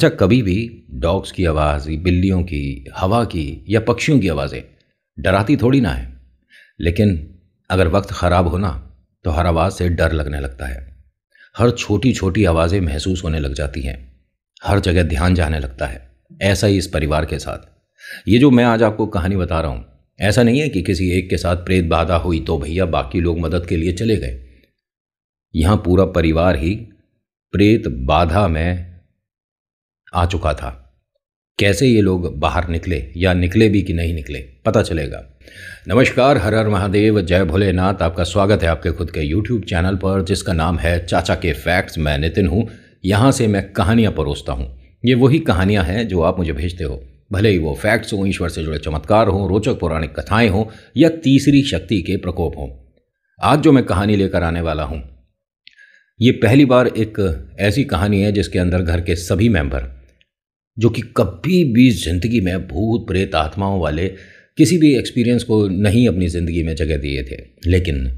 अच्छा कभी भी डॉग्स की आवाज़ बिल्लियों की हवा की या पक्षियों की आवाज़ें डराती थोड़ी ना है लेकिन अगर वक्त ख़राब हो ना तो हर आवाज़ से डर लगने लगता है हर छोटी छोटी आवाज़ें महसूस होने लग जाती हैं हर जगह ध्यान जाने लगता है ऐसा ही इस परिवार के साथ ये जो मैं आज आपको कहानी बता रहा हूँ ऐसा नहीं है कि किसी एक के साथ प्रेत बाधा हुई तो भैया बाकी लोग मदद के लिए चले गए यहाँ पूरा परिवार ही प्रेत बाधा में आ चुका था कैसे ये लोग बाहर निकले या निकले भी कि नहीं निकले पता चलेगा नमस्कार हर हर महादेव जय भोलेनाथ आपका स्वागत है आपके खुद के यूट्यूब चैनल पर जिसका नाम है चाचा के फैक्ट्स मैं नितिन हूँ यहाँ से मैं कहानियाँ परोसता हूँ ये वही कहानियाँ हैं जो आप मुझे भेजते हो भले ही वो फैक्ट्स हों ईश्वर से जुड़े चमत्कार हों रोचक पौराणिक कथाएं हों या तीसरी शक्ति के प्रकोप हों आज जो मैं कहानी लेकर आने वाला हूँ ये पहली बार एक ऐसी कहानी है जिसके अंदर घर के सभी मेंबर जो कि कभी भी ज़िंदगी में भूत प्रेत आत्माओं वाले किसी भी एक्सपीरियंस को नहीं अपनी ज़िंदगी में जगह दिए थे लेकिन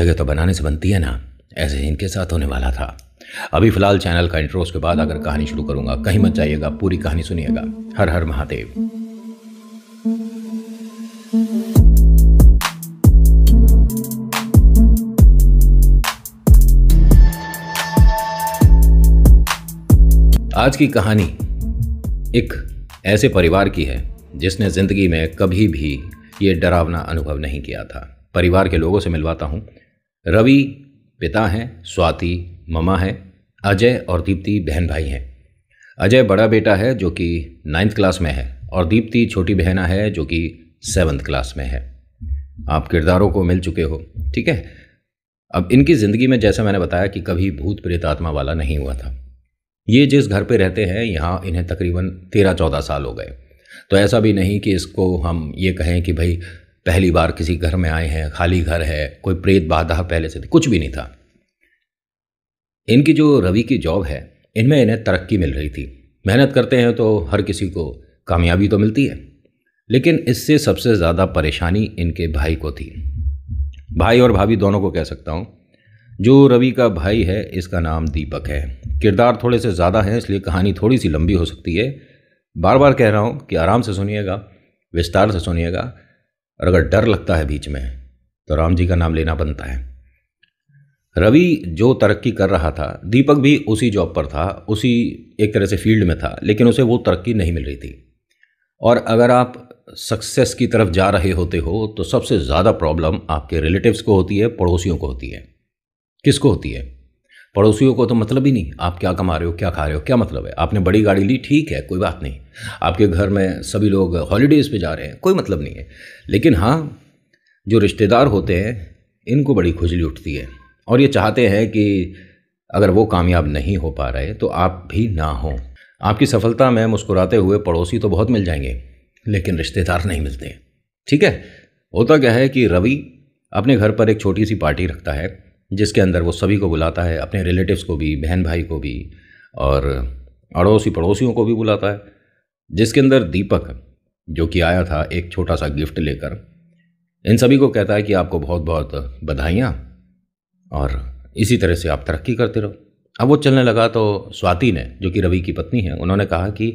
जगह तो बनाने से बनती है ना ऐसे ही इनके साथ होने वाला था अभी फ़िलहाल चैनल का इंट्रोस के बाद अगर कहानी शुरू करूँगा कहीं मत जाइएगा पूरी कहानी सुनिएगा हर हर महादेव आज की कहानी एक ऐसे परिवार की है जिसने जिंदगी में कभी भी ये डरावना अनुभव नहीं किया था परिवार के लोगों से मिलवाता हूँ रवि पिता हैं स्वाति ममा हैं अजय और दीप्ति बहन भाई हैं अजय बड़ा बेटा है जो कि नाइन्थ क्लास में है और दीप्ति छोटी बहना है जो कि सेवन्थ क्लास में है आप किरदारों को मिल चुके हो ठीक है अब इनकी ज़िंदगी में जैसा मैंने बताया कि कभी भूत प्रेत आत्मा वाला नहीं हुआ था ये जिस घर पे रहते हैं यहाँ इन्हें तकरीबन तेरह चौदह साल हो गए तो ऐसा भी नहीं कि इसको हम ये कहें कि भाई पहली बार किसी घर में आए हैं खाली घर है कोई प्रेत बाधा पहले से थी कुछ भी नहीं था इनकी जो रवि की जॉब है इनमें इन्हें तरक्की मिल रही थी मेहनत करते हैं तो हर किसी को कामयाबी तो मिलती है लेकिन इससे सबसे ज़्यादा परेशानी इनके भाई को थी भाई और भाभी दोनों को कह सकता हूँ जो रवि का भाई है इसका नाम दीपक है किरदार थोड़े से ज़्यादा हैं इसलिए कहानी थोड़ी सी लंबी हो सकती है बार बार कह रहा हूँ कि आराम से सुनिएगा विस्तार से सुनिएगा और अगर डर लगता है बीच में तो राम जी का नाम लेना बनता है रवि जो तरक्की कर रहा था दीपक भी उसी जॉब पर था उसी एक तरह से फील्ड में था लेकिन उसे वो तरक्की नहीं मिल रही थी और अगर आप सक्सेस की तरफ जा रहे होते हो तो सबसे ज़्यादा प्रॉब्लम आपके रिलेटिव्स को होती है पड़ोसियों को होती है किसको होती है पड़ोसियों को तो मतलब ही नहीं आप क्या कमा रहे हो क्या खा रहे हो क्या मतलब है आपने बड़ी गाड़ी ली ठीक है कोई बात नहीं आपके घर में सभी लोग हॉलीडेज़ पे जा रहे हैं कोई मतलब नहीं है लेकिन हाँ जो रिश्तेदार होते हैं इनको बड़ी खुजली उठती है और ये चाहते हैं कि अगर वो कामयाब नहीं हो पा रहे तो आप भी ना हों आपकी सफलता में मुस्कुराते हुए पड़ोसी तो बहुत मिल जाएंगे लेकिन रिश्तेदार नहीं मिलते ठीक है होता क्या है कि रवि अपने घर पर एक छोटी सी पार्टी रखता है जिसके अंदर वो सभी को बुलाता है अपने रिलेटिव्स को भी बहन भाई को भी और अड़ोसी पड़ोसियों को भी बुलाता है जिसके अंदर दीपक जो कि आया था एक छोटा सा गिफ्ट लेकर इन सभी को कहता है कि आपको बहुत बहुत बधाइयाँ और इसी तरह से आप तरक्की करते रहो अब वो चलने लगा तो स्वाति ने जो कि रवि की पत्नी है उन्होंने कहा कि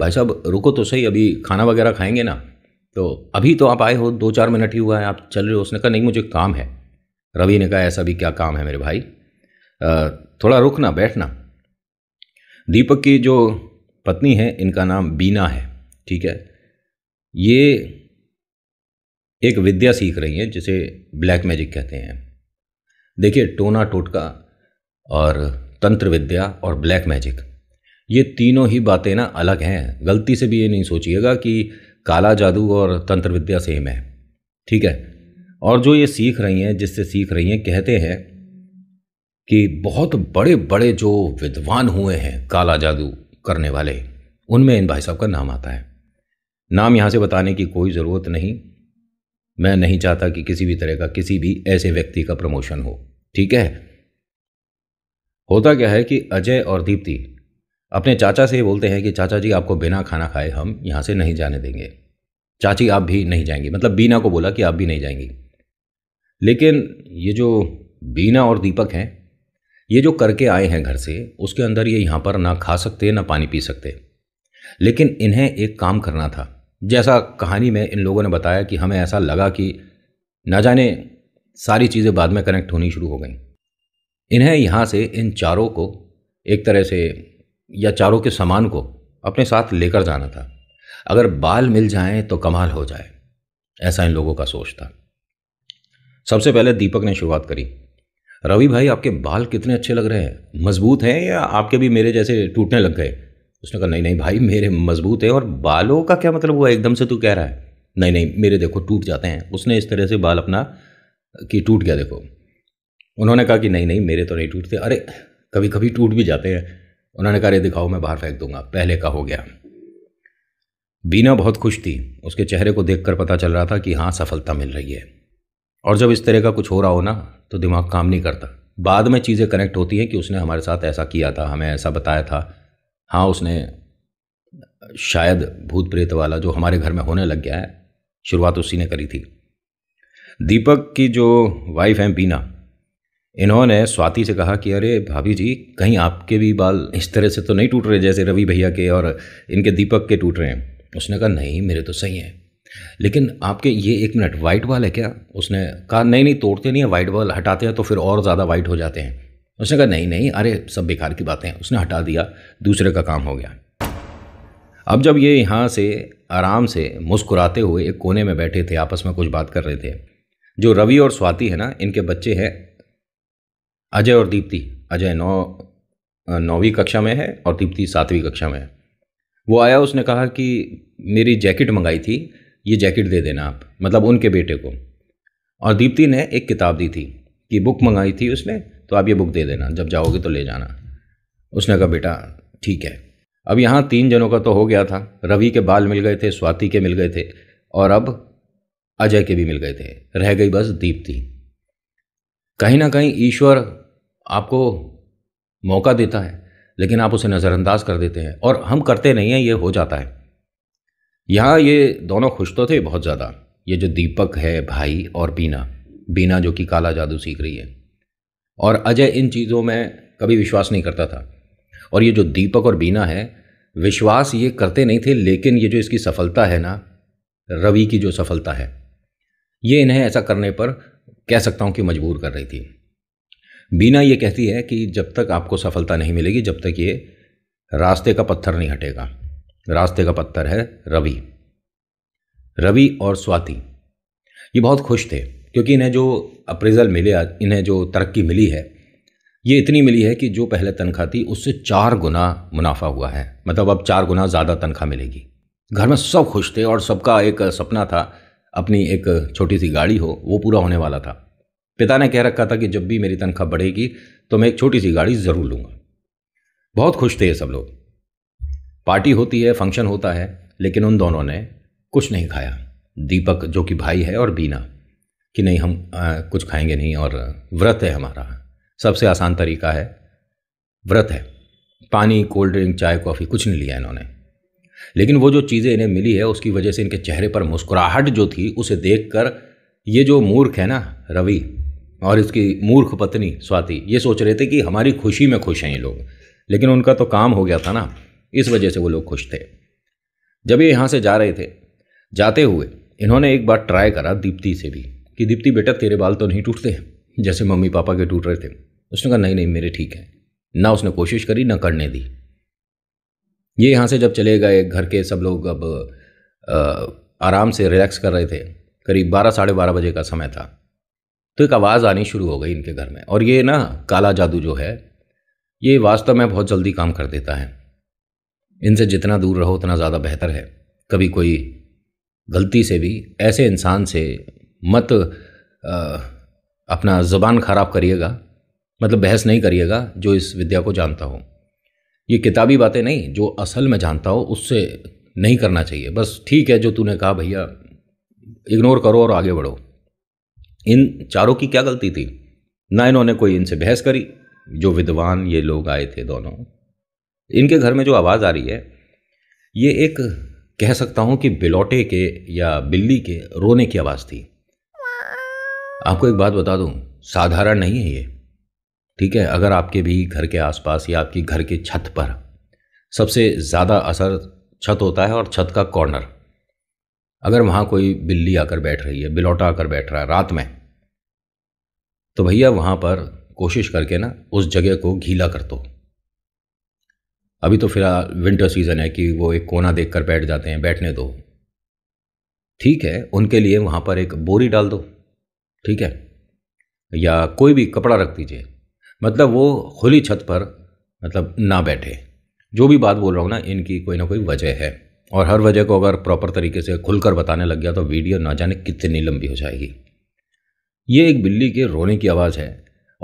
भाई साहब रुको तो सही अभी खाना वगैरह खाएंगे ना तो अभी तो आप आए हो दो चार मिनट ही हुआ है आप चल रहे हो उसने कहा नहीं मुझे काम है रवि ने कहा ऐसा भी क्या काम है मेरे भाई थोड़ा रुकना बैठना दीपक की जो पत्नी है इनका नाम बीना है ठीक है ये एक विद्या सीख रही है जिसे ब्लैक मैजिक कहते हैं देखिए टोना टोटका और तंत्र विद्या और ब्लैक मैजिक ये तीनों ही बातें ना अलग हैं गलती से भी ये नहीं सोचिएगा कि काला जादू और तंत्र विद्या सेम है ठीक है और जो ये सीख रही हैं जिससे सीख रही हैं कहते हैं कि बहुत बड़े बड़े जो विद्वान हुए हैं काला जादू करने वाले उनमें इन भाई साहब का नाम आता है नाम यहाँ से बताने की कोई ज़रूरत नहीं मैं नहीं चाहता कि किसी भी तरह का किसी भी ऐसे व्यक्ति का प्रमोशन हो ठीक है होता क्या है कि अजय और दीप्ति अपने चाचा से बोलते हैं कि चाचा जी आपको बिना खाना खाए हम यहाँ से नहीं जाने देंगे चाची आप भी नहीं जाएंगी मतलब बीना को बोला कि आप भी नहीं जाएंगी लेकिन ये जो बीना और दीपक हैं ये जो करके आए हैं घर से उसके अंदर ये यहाँ पर ना खा सकते ना पानी पी सकते लेकिन इन्हें एक काम करना था जैसा कहानी में इन लोगों ने बताया कि हमें ऐसा लगा कि ना जाने सारी चीज़ें बाद में कनेक्ट होनी शुरू हो गई इन्हें यहाँ से इन चारों को एक तरह से या चारों के सामान को अपने साथ लेकर जाना था अगर बाल मिल जाएं तो कमाल हो जाए ऐसा इन लोगों का सोच था सबसे पहले दीपक ने शुरुआत करी रवि भाई आपके बाल कितने अच्छे लग रहे हैं मजबूत हैं या आपके भी मेरे जैसे टूटने लग गए उसने कहा नहीं नहीं भाई मेरे मजबूत हैं और बालों का क्या मतलब हुआ एकदम से तू कह रहा है नहीं नहीं मेरे देखो टूट जाते हैं उसने इस तरह से बाल अपना कि टूट गया देखो उन्होंने कहा कि नहीं नहीं मेरे तो नहीं टूटते अरे कभी कभी टूट भी जाते हैं उन्होंने कहा अरे दिखाओ मैं बाहर फेंक दूंगा पहले का हो गया बीना बहुत खुश थी उसके चेहरे को देखकर पता चल रहा था कि हाँ सफलता मिल रही है और जब इस तरह का कुछ हो रहा हो ना तो दिमाग काम नहीं करता बाद में चीज़ें कनेक्ट होती हैं कि उसने हमारे साथ ऐसा किया था हमें ऐसा बताया था हाँ उसने शायद भूत प्रेत वाला जो हमारे घर में होने लग गया है शुरुआत उसी ने करी थी दीपक की जो वाइफ हैं बीना इन्होंने स्वाति से कहा कि अरे भाभी जी कहीं आपके भी बाल इस तरह से तो नहीं टूट रहे जैसे रवि भैया के और इनके दीपक के टूट रहे हैं उसने कहा नहीं मेरे तो सही हैं लेकिन आपके ये एक मिनट वाइट बॉल है क्या उसने कहा नहीं नहीं तोड़ते नहीं है वाइट बॉल हटाते हैं तो फिर और ज़्यादा वाइट हो जाते हैं उसने कहा नहीं नहीं अरे सब बेकार की बातें हैं उसने हटा दिया दूसरे का काम हो गया अब जब ये यहाँ से आराम से मुस्कुराते हुए एक कोने में बैठे थे आपस में कुछ बात कर रहे थे जो रवि और स्वाति है ना इनके बच्चे हैं अजय और दीप्ति अजय नौ नौवीं कक्षा में है और दीप्ति सातवीं कक्षा में है वो आया उसने कहा कि मेरी जैकेट मंगाई थी ये जैकेट दे देना आप मतलब उनके बेटे को और दीप्ति ने एक किताब दी थी कि बुक मंगाई थी उसने तो आप ये बुक दे देना जब जाओगे तो ले जाना उसने कहा बेटा ठीक है अब यहाँ तीन जनों का तो हो गया था रवि के बाल मिल गए थे स्वाति के मिल गए थे और अब अजय के भी मिल गए थे रह गई बस दीप्ति कहीं ना कहीं ईश्वर आपको मौका देता है लेकिन आप उसे नज़रअंदाज कर देते हैं और हम करते नहीं हैं ये हो जाता है यहाँ ये दोनों खुश तो थे बहुत ज़्यादा ये जो दीपक है भाई और बीना बीना जो कि काला जादू सीख रही है और अजय इन चीज़ों में कभी विश्वास नहीं करता था और ये जो दीपक और बीना है विश्वास ये करते नहीं थे लेकिन ये जो इसकी सफलता है ना रवि की जो सफलता है ये इन्हें ऐसा करने पर कह सकता हूँ कि मजबूर कर रही थी बीना ये कहती है कि जब तक आपको सफलता नहीं मिलेगी जब तक ये रास्ते का पत्थर नहीं हटेगा रास्ते का पत्थर है रवि रवि और स्वाति ये बहुत खुश थे क्योंकि इन्हें जो अप्रेजल मिले इन्हें जो तरक्की मिली है ये इतनी मिली है कि जो पहले तनख्वाह थी उससे चार गुना मुनाफा हुआ है मतलब अब चार गुना ज़्यादा तनख्वाह मिलेगी घर में सब खुश थे और सबका एक सपना था अपनी एक छोटी सी गाड़ी हो वो पूरा होने वाला था पिता ने कह रखा था कि जब भी मेरी तनख्वाह बढ़ेगी तो मैं एक छोटी सी गाड़ी ज़रूर लूँगा बहुत खुश थे ये सब लोग पार्टी होती है फंक्शन होता है लेकिन उन दोनों ने कुछ नहीं खाया दीपक जो कि भाई है और बीना कि नहीं हम आ, कुछ खाएंगे नहीं और व्रत है हमारा सबसे आसान तरीका है व्रत है पानी कोल्ड ड्रिंक चाय कॉफ़ी कुछ नहीं लिया इन्होंने लेकिन वो जो चीज़ें इन्हें मिली है उसकी वजह से इनके चेहरे पर मुस्कुराहट जो थी उसे कर ये जो मूर्ख है ना रवि और इसकी मूर्ख पत्नी स्वाति ये सोच रहे थे कि हमारी खुशी में खुश हैं ये लोग लेकिन उनका तो काम हो गया था ना इस वजह से वो लोग खुश थे जब ये यहाँ से जा रहे थे जाते हुए इन्होंने एक बार ट्राई करा दीप्ति से भी कि दीप्ति बेटा तेरे बाल तो नहीं टूटते जैसे मम्मी पापा के टूट रहे थे उसने कहा नहीं नहीं मेरे ठीक है ना उसने कोशिश करी ना करने दी ये यहाँ से जब चले गए घर के सब लोग अब आराम से रिलैक्स कर रहे थे करीब बारह साढ़े बारह बजे का समय था तो एक आवाज़ आनी शुरू हो गई इनके घर में और ये ना काला जादू जो है ये वास्तव में बहुत जल्दी काम कर देता है इनसे जितना दूर रहो उतना ज़्यादा बेहतर है कभी कोई गलती से भी ऐसे इंसान से मत आ, अपना ज़बान ख़राब करिएगा मतलब बहस नहीं करिएगा जो इस विद्या को जानता हो ये किताबी बातें नहीं जो असल में जानता हो उससे नहीं करना चाहिए बस ठीक है जो तूने कहा भैया इग्नोर करो और आगे बढ़ो इन चारों की क्या गलती थी ना इन्होंने कोई इनसे बहस करी जो विद्वान ये लोग आए थे दोनों इनके घर में जो आवाज़ आ रही है ये एक कह सकता हूँ कि बिलोटे के या बिल्ली के रोने की आवाज़ थी आपको एक बात बता दूँ साधारण नहीं है ये ठीक है अगर आपके भी घर के आसपास या आपकी घर के छत पर सबसे ज़्यादा असर छत होता है और छत का कॉर्नर अगर वहाँ कोई बिल्ली आकर बैठ रही है बिलौटा आकर बैठ रहा है रात में तो भैया वहाँ पर कोशिश करके ना उस जगह को घीला कर दो अभी तो फिलहाल विंटर सीज़न है कि वो एक कोना देख कर बैठ जाते हैं बैठने दो ठीक है उनके लिए वहाँ पर एक बोरी डाल दो ठीक है या कोई भी कपड़ा रख दीजिए मतलब वो खुली छत पर मतलब ना बैठे जो भी बात बोल रहा हूँ ना इनकी कोई ना कोई वजह है और हर वजह को अगर प्रॉपर तरीके से खुलकर बताने लग गया तो वीडियो ना जाने कितनी लंबी हो जाएगी ये एक बिल्ली के रोने की आवाज़ है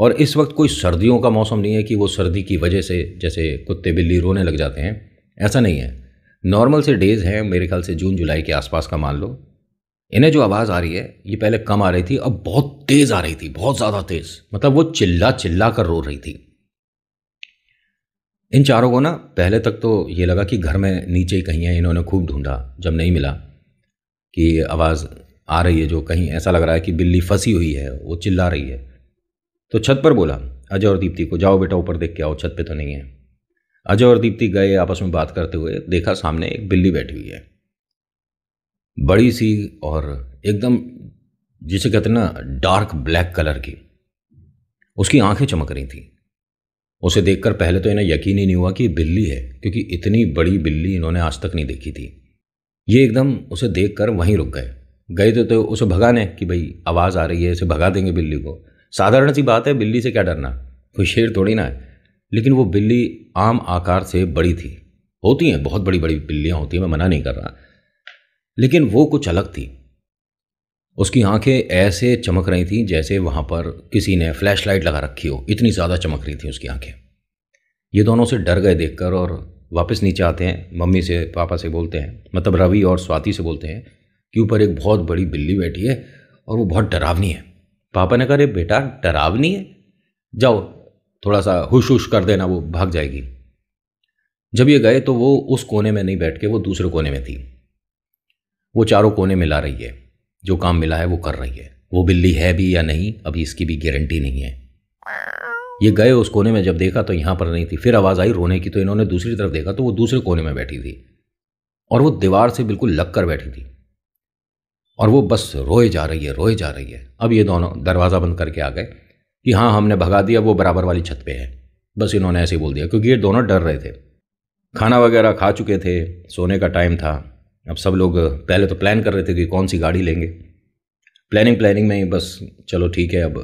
और इस वक्त कोई सर्दियों का मौसम नहीं है कि वो सर्दी की वजह से जैसे कुत्ते बिल्ली रोने लग जाते हैं ऐसा नहीं है नॉर्मल से डेज़ हैं मेरे ख्याल से जून जुलाई के आसपास का मान लो इन्हें जो आवाज़ आ रही है ये पहले कम आ रही थी अब बहुत तेज़ आ रही थी बहुत ज़्यादा तेज़ मतलब वो चिल्ला चिल्ला कर रो रही थी इन चारों को ना पहले तक तो ये लगा कि घर में नीचे ही कहीं है इन्होंने खूब ढूंढा जब नहीं मिला कि आवाज़ आ रही है जो कहीं ऐसा लग रहा है कि बिल्ली फंसी हुई है वो चिल्ला रही है तो छत पर बोला अजय और दीप्ति को जाओ बेटा ऊपर देख के आओ छत पे तो नहीं है अजय और दीप्ति गए आपस में बात करते हुए देखा सामने एक बिल्ली बैठी हुई है बड़ी सी और एकदम जिसे कहते ना डार्क ब्लैक कलर की उसकी आंखें चमक रही थी उसे देखकर पहले तो इन्हें यकीन ही नहीं हुआ कि बिल्ली है क्योंकि इतनी बड़ी बिल्ली इन्होंने आज तक नहीं देखी थी ये एकदम उसे देखकर वहीं रुक गए गए तो, तो उसे भगाने कि भाई आवाज़ आ रही है इसे भगा देंगे बिल्ली को साधारण सी बात है बिल्ली से क्या डरना कोई शेर थोड़ी ना है लेकिन वो बिल्ली आम आकार से बड़ी थी होती हैं बहुत बड़ी बड़ी बिल्लियाँ होती हैं मैं मना नहीं कर रहा लेकिन वो कुछ अलग थी उसकी आंखें ऐसे चमक रही थीं जैसे वहाँ पर किसी ने फ्लैश लाइट लगा रखी हो इतनी ज़्यादा चमक रही थी उसकी आंखें ये दोनों से डर गए देखकर और वापस नीचे आते हैं मम्मी से पापा से बोलते हैं मतलब रवि और स्वाति से बोलते हैं कि ऊपर एक बहुत बड़ी बिल्ली बैठी है और वो बहुत डरावनी है पापा ने कहा अरे बेटा डरावनी है जाओ थोड़ा सा हुश हुश कर देना वो भाग जाएगी जब ये गए तो वो उस कोने में नहीं बैठ के वो दूसरे कोने में थी वो चारों कोने मिला रही है जो काम मिला है वो कर रही है वो बिल्ली है भी या नहीं अभी इसकी भी गारंटी नहीं है ये गए उस कोने में जब देखा तो यहाँ पर नहीं थी फिर आवाज़ आई रोने की तो इन्होंने दूसरी तरफ देखा तो वो दूसरे कोने में बैठी थी और वो दीवार से बिल्कुल लग कर बैठी थी और वो बस रोए जा रही है रोए जा रही है अब ये दोनों दरवाज़ा बंद करके आ गए कि हाँ हमने भगा दिया वो बराबर वाली छत पे है बस इन्होंने ऐसे ही बोल दिया क्योंकि ये दोनों डर रहे थे खाना वगैरह खा चुके थे सोने का टाइम था अब सब लोग पहले तो प्लान कर रहे थे कि कौन सी गाड़ी लेंगे प्लानिंग प्लानिंग में ही बस चलो ठीक है अब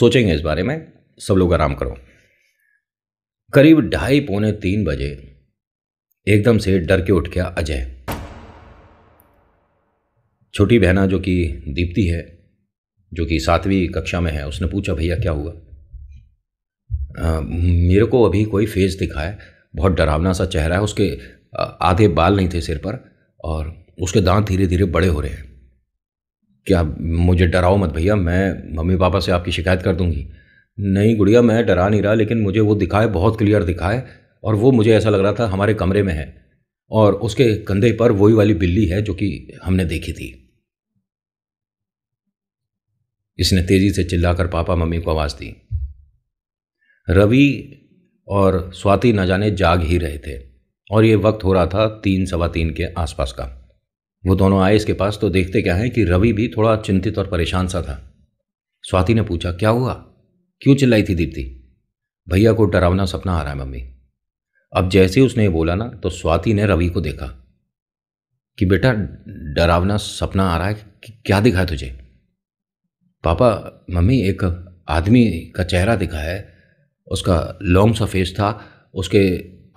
सोचेंगे इस बारे में सब लोग आराम करो करीब ढाई पौने तीन बजे एकदम से डर के उठ गया अजय छोटी बहना जो कि दीप्ति है जो कि सातवीं कक्षा में है उसने पूछा भैया क्या हुआ आ, मेरे को अभी कोई फेस दिखा है बहुत डरावना सा चेहरा है उसके आधे बाल नहीं थे सिर पर और उसके दांत धीरे धीरे बड़े हो रहे हैं क्या मुझे डराओ मत भैया मैं मम्मी पापा से आपकी शिकायत कर दूंगी नहीं गुड़िया मैं डरा नहीं रहा लेकिन मुझे वो दिखाए बहुत क्लियर दिखाए और वो मुझे ऐसा लग रहा था हमारे कमरे में है और उसके कंधे पर वही वाली बिल्ली है जो कि हमने देखी थी इसने तेज़ी से चिल्लाकर पापा मम्मी को आवाज़ दी रवि और स्वाति न जाने जाग ही रहे थे और ये वक्त हो रहा था तीन सवा तीन के आसपास का वो दोनों आए इसके पास तो देखते क्या है कि रवि भी थोड़ा चिंतित और परेशान सा था स्वाति ने पूछा क्या हुआ क्यों चिल्लाई थी दीप्ति भैया को डरावना सपना आ रहा है मम्मी अब जैसे ही उसने ये बोला ना तो स्वाति ने रवि को देखा कि बेटा डरावना सपना आ रहा है क्या दिखा तुझे पापा मम्मी एक आदमी का चेहरा दिखा है उसका लॉन्ग सा फेस था उसके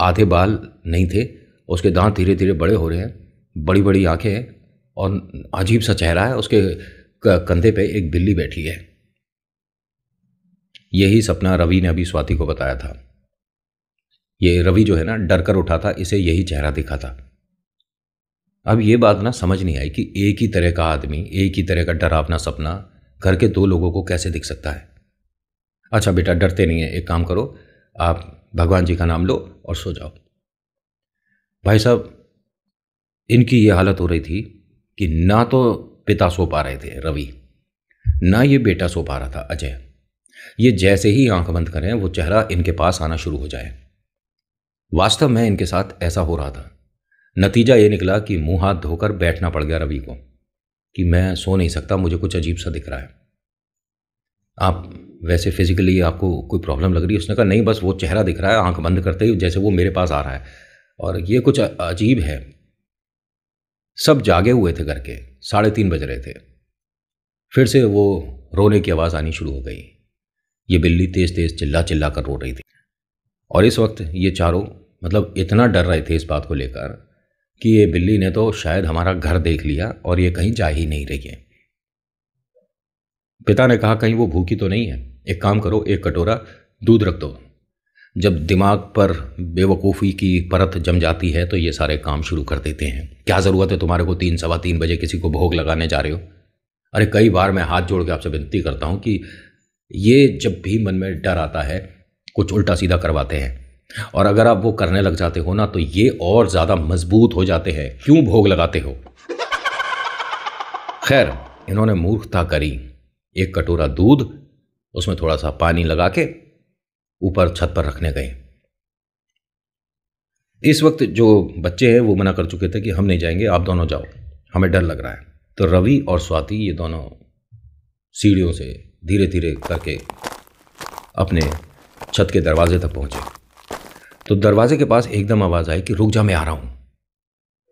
आधे बाल नहीं थे उसके दांत धीरे धीरे बड़े हो रहे हैं बड़ी बड़ी आंखें हैं और अजीब सा चेहरा है उसके कंधे पे एक बिल्ली बैठी है यही सपना रवि ने अभी स्वाति को बताया था ये रवि जो है ना डर कर उठा था इसे यही चेहरा दिखा था अब ये बात ना समझ नहीं आई कि एक ही तरह का आदमी एक ही तरह का डरावना सपना घर के दो लोगों को कैसे दिख सकता है अच्छा बेटा डरते नहीं है एक काम करो आप भगवान जी का नाम लो और सो जाओ भाई साहब इनकी ये हालत हो रही थी कि ना तो पिता सो पा रहे थे रवि ना ये बेटा सो पा रहा था अजय ये जैसे ही आंख बंद करें वो चेहरा इनके पास आना शुरू हो जाए वास्तव में इनके साथ ऐसा हो रहा था नतीजा ये निकला कि मुंह हाथ धोकर बैठना पड़ गया रवि को कि मैं सो नहीं सकता मुझे कुछ अजीब सा दिख रहा है आप वैसे फिजिकली आपको कोई प्रॉब्लम लग रही है उसने कहा नहीं बस वो चेहरा दिख रहा है आंख बंद करते ही जैसे वो मेरे पास आ रहा है और ये कुछ अजीब है सब जागे हुए थे घर के साढ़े तीन बज रहे थे फिर से वो रोने की आवाज़ आनी शुरू हो गई ये बिल्ली तेज़ तेज़ चिल्ला चिल्ला कर रो रही थी और इस वक्त ये चारों मतलब इतना डर रहे थे इस बात को लेकर कि ये बिल्ली ने तो शायद हमारा घर देख लिया और ये कहीं जा ही नहीं रही है पिता ने कहा कहीं वो भूखी तो नहीं है एक काम करो एक कटोरा दूध रख दो जब दिमाग पर बेवकूफ़ी की परत जम जाती है तो ये सारे काम शुरू कर देते हैं क्या ज़रूरत है तुम्हारे को तीन सवा तीन बजे किसी को भोग लगाने जा रहे हो अरे कई बार मैं हाथ जोड़ के आपसे विनती करता हूँ कि ये जब भी मन में डर आता है कुछ उल्टा सीधा करवाते हैं और अगर आप वो करने लग जाते हो ना तो ये और ज़्यादा मजबूत हो जाते हैं क्यों भोग लगाते हो खैर इन्होंने मूर्खता करी एक कटोरा दूध उसमें थोड़ा सा पानी लगा के ऊपर छत पर रखने गए इस वक्त जो बच्चे हैं वो मना कर चुके थे कि हम नहीं जाएंगे आप दोनों जाओ हमें डर लग रहा है तो रवि और स्वाति ये दोनों सीढ़ियों से धीरे धीरे करके अपने छत के दरवाजे तक पहुंचे तो दरवाजे के पास एकदम आवाज़ आई कि रुक जा मैं आ रहा हूं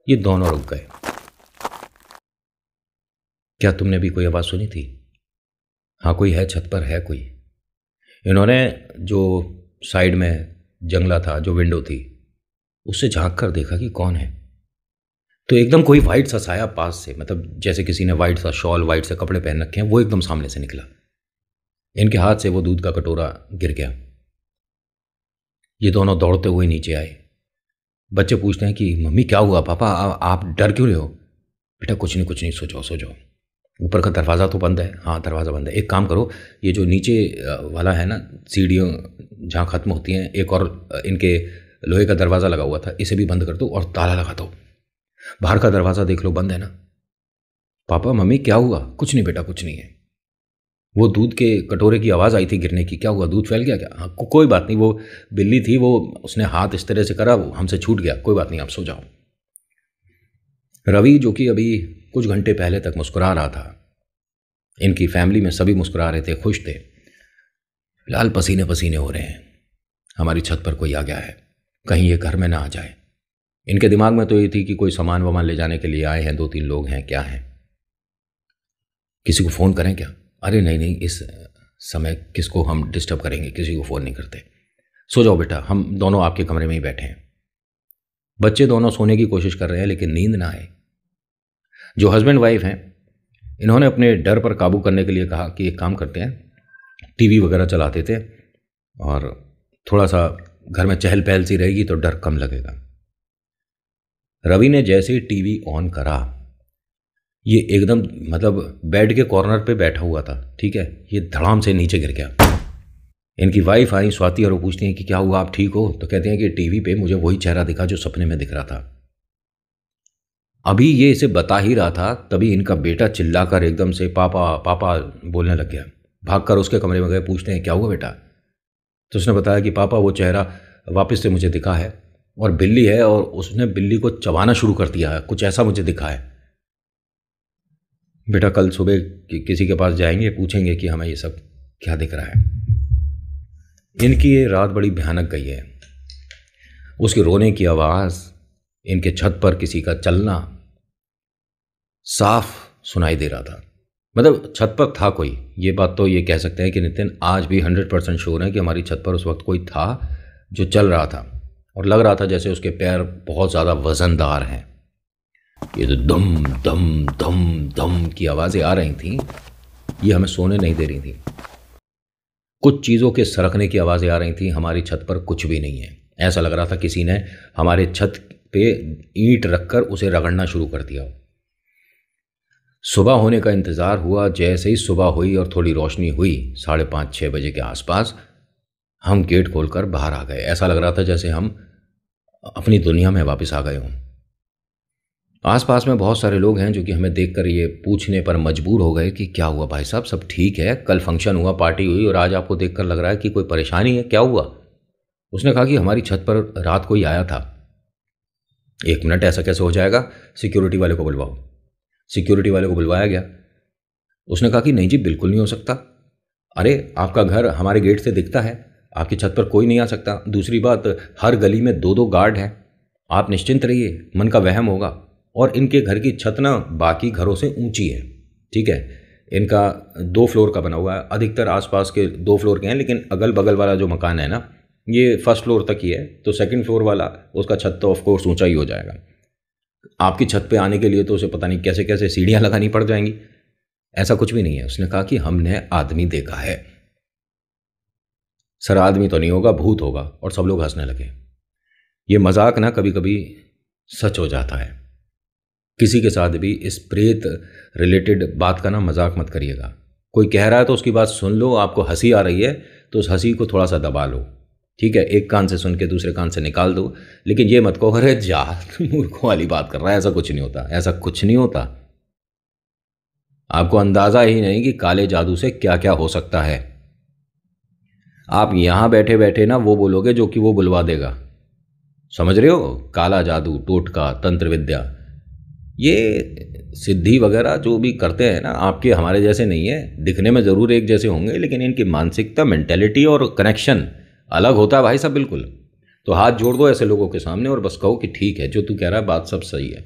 ये दोनों रुक गए क्या तुमने भी कोई आवाज़ सुनी थी हाँ कोई है छत पर है कोई इन्होंने जो साइड में जंगला था जो विंडो थी उससे झांक कर देखा कि कौन है तो एकदम कोई वाइट सा साया पास से मतलब जैसे किसी ने वाइट सा शॉल वाइट से कपड़े पहन रखे हैं वो एकदम सामने से निकला इनके हाथ से वो दूध का कटोरा गिर गया ये दोनों दौड़ते हुए नीचे आए बच्चे पूछते हैं कि मम्मी क्या हुआ पापा आ, आप डर क्यों रहे हो बेटा कुछ नहीं कुछ नहीं सोचो सोचो ऊपर का दरवाज़ा तो बंद है हाँ दरवाज़ा बंद है एक काम करो ये जो नीचे वाला है ना सीढ़ियों जहाँ ख़त्म होती हैं एक और इनके लोहे का दरवाज़ा लगा हुआ था इसे भी बंद कर दो और ताला लगा दो बाहर का दरवाज़ा देख लो बंद है ना पापा मम्मी क्या हुआ कुछ नहीं बेटा कुछ नहीं है वो दूध के कटोरे की आवाज़ आई थी गिरने की क्या हुआ दूध फैल गया क्या हाँ, को, कोई बात नहीं वो बिल्ली थी वो उसने हाथ इस तरह से करा वो हमसे छूट गया कोई बात नहीं आप सो जाओ रवि जो कि अभी कुछ घंटे पहले तक मुस्कुरा रहा था इनकी फैमिली में सभी मुस्कुरा रहे थे खुश थे लाल पसीने पसीने हो रहे हैं हमारी छत पर कोई आ गया है कहीं ये घर में ना आ जाए इनके दिमाग में तो ये थी कि कोई सामान वामान ले जाने के लिए आए हैं दो तीन लोग हैं क्या हैं किसी को फ़ोन करें क्या अरे नहीं नहीं इस समय किसको हम डिस्टर्ब करेंगे किसी को फ़ोन नहीं करते सो जाओ बेटा हम दोनों आपके कमरे में ही बैठे हैं बच्चे दोनों सोने की कोशिश कर रहे हैं लेकिन नींद ना आए जो हस्बैंड वाइफ हैं इन्होंने अपने डर पर काबू करने के लिए कहा कि एक काम करते हैं टीवी वगैरह चलाते थे और थोड़ा सा घर में चहल पहल सी रहेगी तो डर कम लगेगा रवि ने जैसे ही टीवी ऑन करा ये एकदम मतलब बेड के कॉर्नर पे बैठा हुआ था ठीक है ये धड़ाम से नीचे गिर गया इनकी वाइफ आई स्वाति और वो पूछती हैं कि क्या हुआ आप ठीक हो तो कहते हैं कि टीवी पे मुझे वही चेहरा दिखा जो सपने में दिख रहा था अभी ये इसे बता ही रहा था तभी इनका बेटा चिल्लाकर एकदम से पापा पापा बोलने लग गया भागकर उसके कमरे में गए पूछते हैं क्या हुआ बेटा तो उसने बताया कि पापा वो चेहरा वापस से मुझे दिखा है और बिल्ली है और उसने बिल्ली को चबाना शुरू कर दिया है कुछ ऐसा मुझे दिखा है बेटा कल सुबह कि, किसी के पास जाएंगे पूछेंगे कि हमें ये सब क्या दिख रहा है इनकी ये रात बड़ी भयानक गई है उसके रोने की आवाज़ इनके छत पर किसी का चलना साफ सुनाई दे रहा था मतलब छत पर था कोई ये बात तो ये कह सकते हैं कि नितिन आज भी हंड्रेड परसेंट श्योर है कि हमारी छत पर उस वक्त कोई था जो चल रहा था और लग रहा था जैसे उसके पैर बहुत ज़्यादा वज़नदार हैं ये तो दम दम दम दम की आवाज़ें आ रही थीं ये हमें सोने नहीं दे रही थी कुछ चीज़ों के सरकने की आवाज़ें आ रही थी हमारी छत पर कुछ भी नहीं है ऐसा लग रहा था किसी ने हमारे छत पे ईंट रखकर उसे रगड़ना शुरू कर दिया हो सुबह होने का इंतज़ार हुआ जैसे ही सुबह हुई और थोड़ी रोशनी हुई साढ़े पाँच छः बजे के आसपास हम गेट खोलकर बाहर आ गए ऐसा लग रहा था जैसे हम अपनी दुनिया में वापस आ गए हों आसपास में बहुत सारे लोग हैं जो कि हमें देखकर ये पूछने पर मजबूर हो गए कि क्या हुआ भाई साहब सब ठीक है कल फंक्शन हुआ पार्टी हुई और आज आपको देखकर लग रहा है कि कोई परेशानी है क्या हुआ उसने कहा कि हमारी छत पर रात को ही आया था एक मिनट ऐसा कैसे हो जाएगा सिक्योरिटी वाले को बुलवाओ सिक्योरिटी वाले को बुलवाया गया उसने कहा कि नहीं जी बिल्कुल नहीं हो सकता अरे आपका घर हमारे गेट से दिखता है आपकी छत पर कोई नहीं आ सकता दूसरी बात हर गली में दो दो गार्ड हैं आप निश्चिंत रहिए मन का वहम होगा और इनके घर की छत ना बाकी घरों से ऊंची है ठीक है इनका दो फ्लोर का बना हुआ है अधिकतर आसपास के दो फ्लोर के हैं लेकिन अगल बगल वाला जो मकान है ना ये फर्स्ट फ्लोर तक ही है तो सेकंड फ्लोर वाला उसका छत तो ऑफकोर्स ऊंचा ही हो जाएगा आपकी छत पे आने के लिए तो उसे पता नहीं कैसे कैसे सीढ़ियाँ लगानी पड़ जाएंगी ऐसा कुछ भी नहीं है उसने कहा कि हमने आदमी देखा है सर आदमी तो नहीं होगा भूत होगा और सब लोग हंसने लगे ये मजाक ना कभी कभी सच हो जाता है किसी के साथ भी इस प्रेत रिलेटेड बात का ना मजाक मत करिएगा कोई कह रहा है तो उसकी बात सुन लो आपको हंसी आ रही है तो उस हंसी को थोड़ा सा दबा लो ठीक है एक कान से सुन के दूसरे कान से निकाल दो लेकिन ये मत कहो अरे जा मूर्खों वाली बात कर रहा है ऐसा कुछ नहीं होता ऐसा कुछ नहीं होता आपको अंदाज़ा ही नहीं कि काले जादू से क्या क्या हो सकता है आप यहां बैठे बैठे ना वो बोलोगे जो कि वो बुलवा देगा समझ रहे हो काला जादू टोटका तंत्र विद्या ये सिद्धि वगैरह जो भी करते हैं ना आपके हमारे जैसे नहीं है दिखने में ज़रूर एक जैसे होंगे लेकिन इनकी मानसिकता मैंटेलिटी और कनेक्शन अलग होता है भाई साहब बिल्कुल तो हाथ जोड़ दो ऐसे लोगों के सामने और बस कहो कि ठीक है जो तू कह रहा है बात सब सही है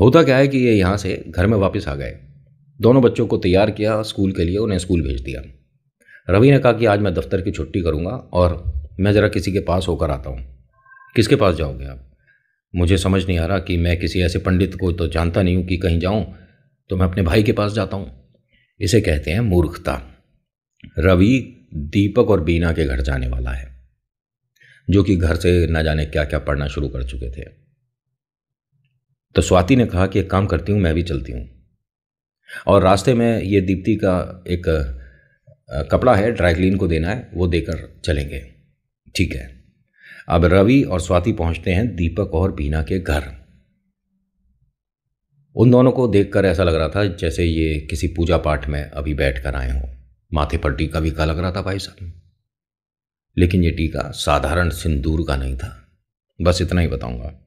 होता क्या है कि ये यहाँ से घर में वापस आ गए दोनों बच्चों को तैयार किया स्कूल के लिए उन्हें स्कूल भेज दिया रवि ने कहा कि आज मैं दफ्तर की छुट्टी करूँगा और मैं ज़रा किसी के पास होकर आता हूँ किसके पास जाओगे आप मुझे समझ नहीं आ रहा कि मैं किसी ऐसे पंडित को तो जानता नहीं हूँ कि कहीं जाऊँ तो मैं अपने भाई के पास जाता हूँ इसे कहते हैं मूर्खता रवि दीपक और बीना के घर जाने वाला है जो कि घर से ना जाने क्या क्या पढ़ना शुरू कर चुके थे तो स्वाति ने कहा कि एक काम करती हूँ मैं भी चलती हूँ और रास्ते में ये दीप्ति का एक कपड़ा है ड्राई क्लीन को देना है वो देकर चलेंगे ठीक है अब रवि और स्वाति पहुंचते हैं दीपक और बीना के घर उन दोनों को देखकर ऐसा लग रहा था जैसे ये किसी पूजा पाठ में अभी बैठ कर आए हों माथे पर टीका भी का लग रहा था भाई साहब लेकिन ये टीका साधारण सिंदूर का नहीं था बस इतना ही बताऊंगा